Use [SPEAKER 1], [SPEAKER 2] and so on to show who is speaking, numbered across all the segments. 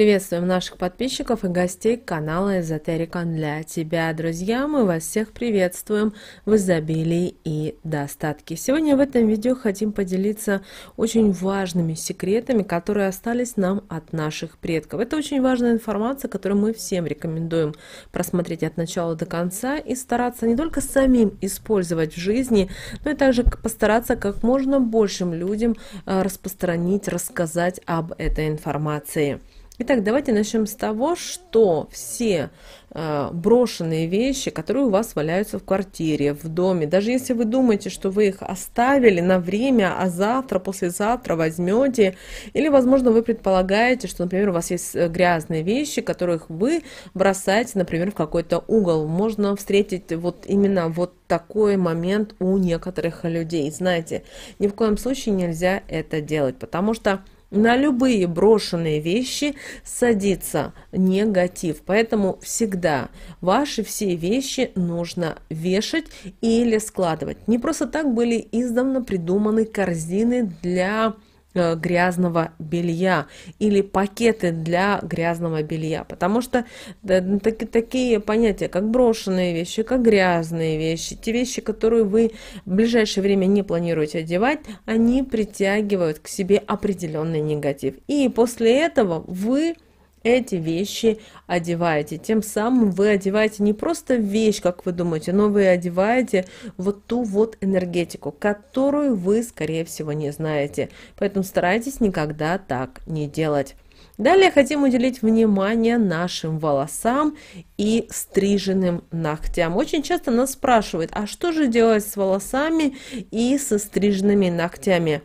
[SPEAKER 1] Приветствуем наших подписчиков и гостей канала Эзотерика для тебя. Друзья, мы вас всех приветствуем в изобилии и достатке. Сегодня в этом видео хотим поделиться очень важными секретами, которые остались нам от наших предков. Это очень важная информация, которую мы всем рекомендуем просмотреть от начала до конца и стараться не только самим использовать в жизни, но и также постараться как можно большим людям а, распространить, рассказать об этой информации. Итак, давайте начнем с того, что все э, брошенные вещи, которые у вас валяются в квартире, в доме, даже если вы думаете, что вы их оставили на время, а завтра, послезавтра возьмете, или, возможно, вы предполагаете, что, например, у вас есть э, грязные вещи, которых вы бросаете, например, в какой-то угол. Можно встретить вот именно вот такой момент у некоторых людей. Знаете, ни в коем случае нельзя это делать, потому что на любые брошенные вещи садится негатив. Поэтому всегда ваши все вещи нужно вешать или складывать. Не просто так были издавна придуманы корзины для Э, грязного белья или пакеты для грязного белья. Потому что да, ну, так, такие понятия, как брошенные вещи, как грязные вещи, те вещи, которые вы в ближайшее время не планируете одевать, они притягивают к себе определенный негатив. И после этого вы эти вещи одеваете. Тем самым вы одеваете не просто вещь, как вы думаете, но вы одеваете вот ту вот энергетику, которую вы, скорее всего, не знаете. Поэтому старайтесь никогда так не делать. Далее хотим уделить внимание нашим волосам и стриженным ногтям. Очень часто нас спрашивают, а что же делать с волосами и со стриженными ногтями?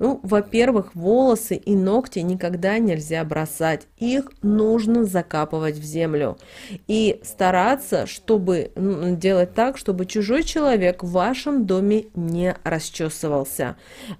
[SPEAKER 1] Ну, во-первых, волосы и ногти никогда нельзя бросать. Их нужно закапывать в землю. И стараться, чтобы делать так, чтобы чужой человек в вашем доме не расчесывался.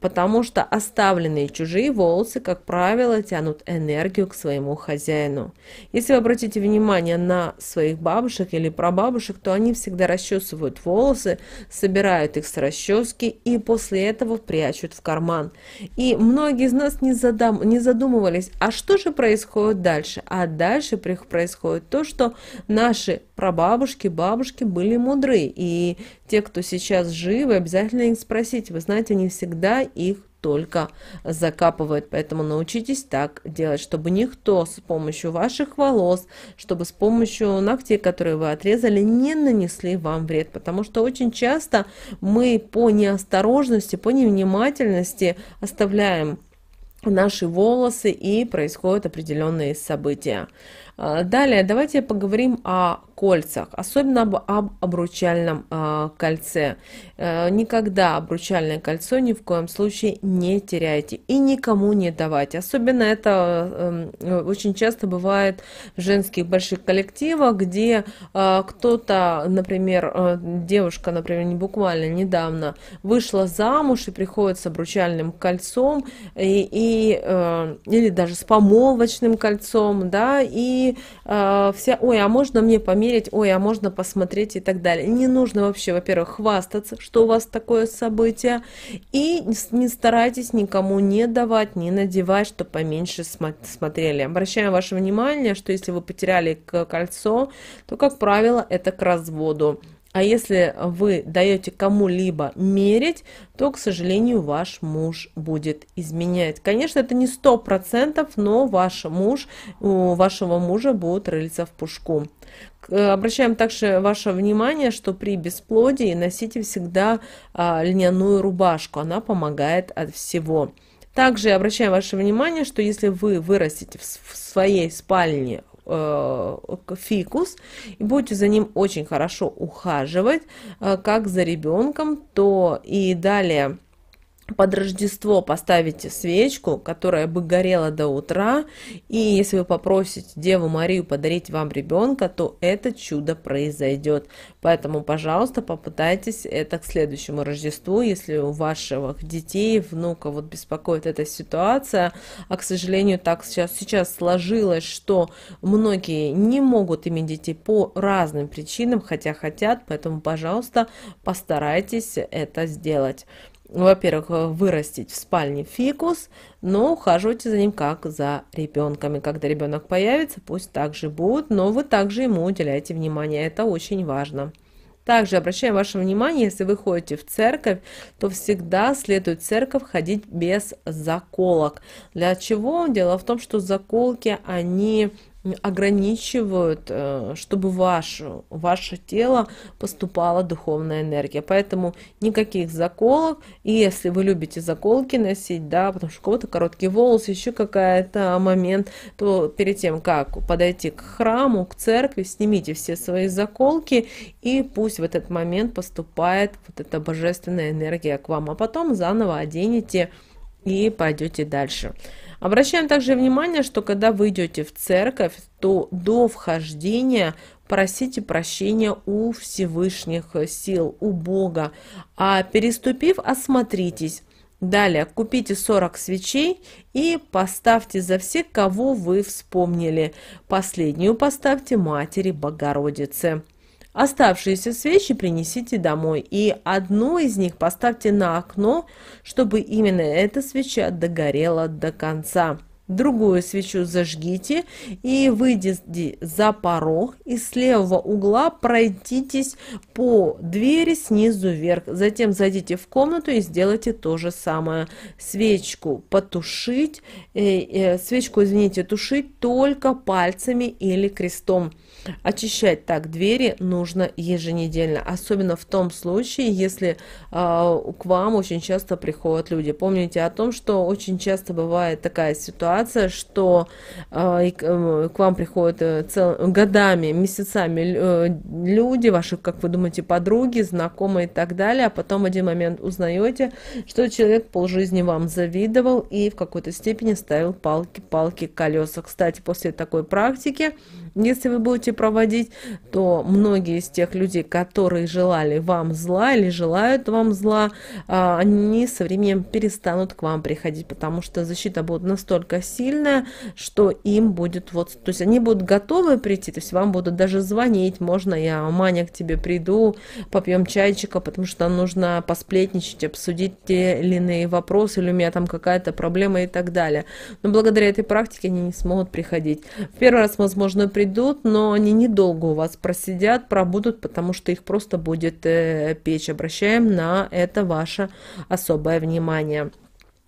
[SPEAKER 1] Потому что оставленные чужие волосы, как правило, тянут энергию к своему хозяину. Если вы обратите внимание на своих бабушек или прабабушек, то они всегда расчесывают волосы, собирают их с расчески и после этого прячут в карман – и многие из нас не, задам, не задумывались, а что же происходит дальше? А дальше происходит то, что наши прабабушки, бабушки были мудры. И те, кто сейчас живы, обязательно их спросить. Вы знаете, они всегда их только закапывает. Поэтому научитесь так делать, чтобы никто с помощью ваших волос, чтобы с помощью ногтей, которые вы отрезали, не нанесли вам вред. Потому что очень часто мы по неосторожности, по невнимательности оставляем наши волосы и происходят определенные события. А, далее давайте поговорим о кольцах, особенно об, об обручальном э, кольце. Э, никогда обручальное кольцо ни в коем случае не теряйте и никому не давайте. Особенно это э, очень часто бывает в женских больших коллективах, где э, кто-то, например, э, девушка, например, не буквально недавно вышла замуж и приходит с обручальным кольцом и, и э, или даже с помолвочным кольцом, да, и э, вся, ой, а можно мне поменять померить, ой, а можно посмотреть и так далее. Не нужно вообще, во-первых, хвастаться, что у вас такое событие, и не старайтесь никому не давать, не надевать, чтобы поменьше смотрели. Обращаем ваше внимание, что если вы потеряли кольцо, то, как правило, это к разводу. А если вы даете кому-либо мерить, то, к сожалению, ваш муж будет изменять. Конечно, это не сто процентов, но ваш муж, у вашего мужа будут рыльца в пушку. Э, обращаем также ваше внимание, что при бесплодии носите всегда а, льняную рубашку, она помогает от всего. Также обращаем ваше внимание, что если вы вырастите в своей спальне Э, фикус и будете за ним очень хорошо ухаживать, э, как за ребенком, то и далее под Рождество поставите свечку, которая бы горела до утра, и если вы попросите Деву Марию подарить вам ребенка, то это чудо произойдет. Поэтому, пожалуйста, попытайтесь это к следующему Рождеству, если у ваших детей, внука вот беспокоит эта ситуация. А, к сожалению, так сейчас, сейчас сложилось, что многие не могут иметь детей по разным причинам, хотя хотят, поэтому, пожалуйста, постарайтесь это сделать. Ну, во-первых, э, вырастить в спальне фикус, но ухаживайте за ним как за ребенком. И когда ребенок появится, пусть также будет, но вы также ему уделяйте внимание, это очень важно. Также обращаем ваше внимание, если вы ходите в церковь, то всегда следует в церковь ходить без заколок. Для чего? Дело в том, что заколки, они ограничивают, э, чтобы ваш, ваше тело поступала духовная энергия. Поэтому никаких заколок. И если вы любите заколки носить, да, потому что у кого-то короткие волосы, еще какая-то а, момент, то перед тем, как подойти к храму, к церкви, снимите все свои заколки, и пусть в этот момент поступает вот эта божественная энергия к вам. А потом заново оденете и пойдете дальше. Обращаем также внимание, что когда вы идете в церковь, то до вхождения просите прощения у Всевышних сил, у Бога. А переступив, осмотритесь. Далее купите 40 свечей и поставьте за всех, кого вы вспомнили. Последнюю поставьте Матери Богородице. Оставшиеся свечи принесите домой, и одну из них поставьте на окно, чтобы именно эта свеча догорела до конца. Другую свечу зажгите и выйдите за порог и с левого угла пройдитесь по двери снизу вверх. Затем зайдите в комнату и сделайте то же самое. Свечку потушить, э, э, свечку, извините, тушить только пальцами или крестом. Очищать так двери нужно еженедельно, особенно в том случае, если э, к вам очень часто приходят люди. Помните о том, что очень часто бывает такая ситуация, ситуация, что э, э, к вам приходят э, цел... годами, месяцами э, люди, ваши, как вы думаете, подруги, знакомые и так далее, а потом в один момент узнаете, что человек полжизни вам завидовал и в какой-то степени ставил палки-палки колеса. Кстати, после такой практики если вы будете проводить, то многие из тех людей, которые желали вам зла или желают вам зла, а, они со временем перестанут к вам приходить, потому что защита будет настолько сильная, что им будет вот, то есть они будут готовы прийти, то есть вам будут даже звонить, можно я, Маня, к тебе приду, попьем чайчика, потому что нужно посплетничать, обсудить те или иные вопросы, или у меня там какая-то проблема и так далее. Но благодаря этой практике они не смогут приходить. В первый раз, возможно, при придут, но они недолго у вас просидят, пробудут, потому что их просто будет э, печь. Обращаем на это ваше особое внимание.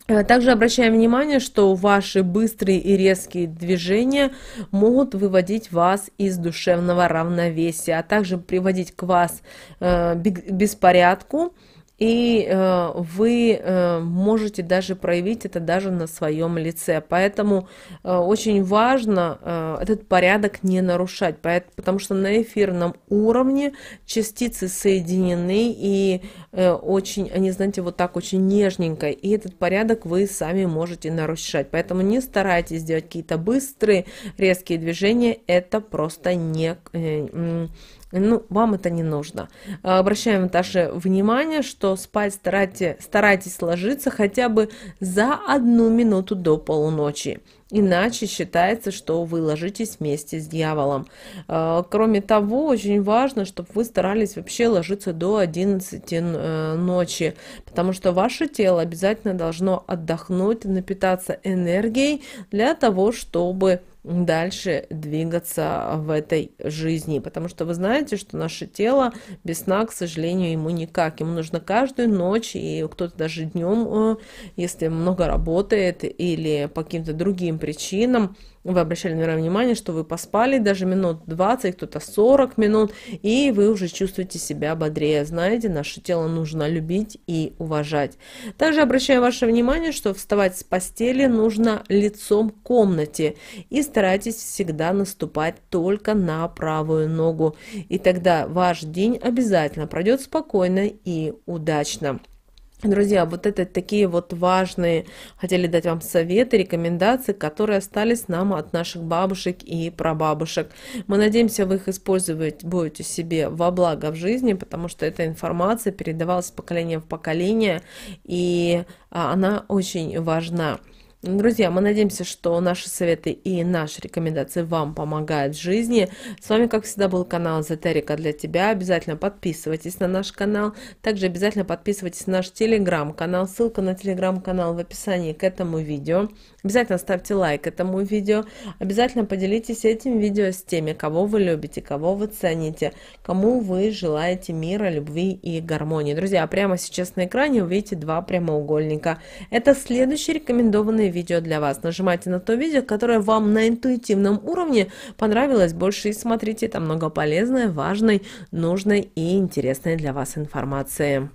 [SPEAKER 1] Э, также обращаем внимание, что ваши быстрые и резкие движения могут выводить вас из душевного равновесия, а также приводить к вас э, беспорядку, и э, вы э, можете даже проявить это даже на своем лице. Поэтому э, очень важно э, этот порядок не нарушать, поэтому, потому что на эфирном уровне частицы соединены и э, очень, они, знаете, вот так очень нежненько, и этот порядок вы сами можете нарушать. Поэтому не старайтесь делать какие-то быстрые, резкие движения, это просто не, э, ну, вам это не нужно. Обращаем также внимание, что спать старайте, старайтесь ложиться хотя бы за одну минуту до полуночи. Иначе считается, что вы ложитесь вместе с дьяволом. А, кроме того, очень важно, чтобы вы старались вообще ложиться до 11 э, ночи, потому что ваше тело обязательно должно отдохнуть, напитаться энергией для того, чтобы дальше двигаться в этой жизни. Потому что вы знаете, что наше тело без сна, к сожалению, ему никак. Ему нужно каждую ночь, и кто-то даже днем, э, если много работает или по каким-то другим причинам, вы обращали, наверное, внимание, что вы поспали даже минут 20, кто-то 40 минут, и вы уже чувствуете себя бодрее. Знаете, наше тело нужно любить и уважать. Также обращаю ваше внимание, что вставать с постели нужно лицом к комнате, и старайтесь всегда наступать только на правую ногу, и тогда ваш день обязательно пройдет спокойно и удачно. Друзья, вот это такие вот важные, хотели дать вам советы, рекомендации, которые остались нам от наших бабушек и прабабушек. Мы надеемся, вы их использовать будете себе во благо в жизни, потому что эта информация передавалась поколение в поколение, и а, она очень важна. Друзья, мы надеемся, что наши советы и наши рекомендации вам помогают в жизни. С вами, как всегда, был канал Эзотерика для тебя. Обязательно подписывайтесь на наш канал. Также обязательно подписывайтесь на наш телеграм-канал. Ссылка на телеграм-канал в описании к этому видео. Обязательно ставьте лайк этому видео. Обязательно поделитесь этим видео с теми, кого вы любите, кого вы цените, кому вы желаете мира, любви и гармонии. Друзья, а прямо сейчас на экране увидите два прямоугольника. Это следующий рекомендованный видео для вас. Нажимайте на то видео, которое вам на интуитивном уровне понравилось больше и смотрите. Там много полезной, важной, нужной и интересной для вас информации.